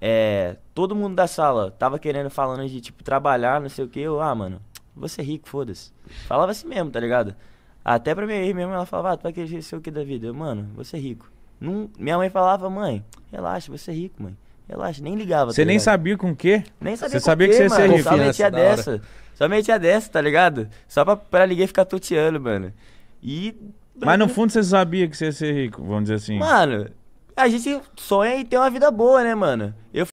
É, todo mundo da sala tava querendo, falando de, tipo, trabalhar, não sei o que. Eu, ah, mano, você é rico, foda-se. Falava assim mesmo, tá ligado? Até pra minha irmã, ela falava, ah, tu vai querer o que da vida. Eu, mano, você é rico. minha mãe falava, mãe, relaxa, você é rico, mãe. Relaxa, nem ligava. Você tá nem sabia com o quê? Nem sabia Você sabia quê, que você ia ser rico. Só metia dessa. Só metia dessa, tá ligado? Só pra, pra ninguém ficar tuteando, mano. E... Mas no fundo você sabia que você ia ser rico, vamos dizer assim. Mano, a gente sonha em ter uma vida boa, né, mano? Eu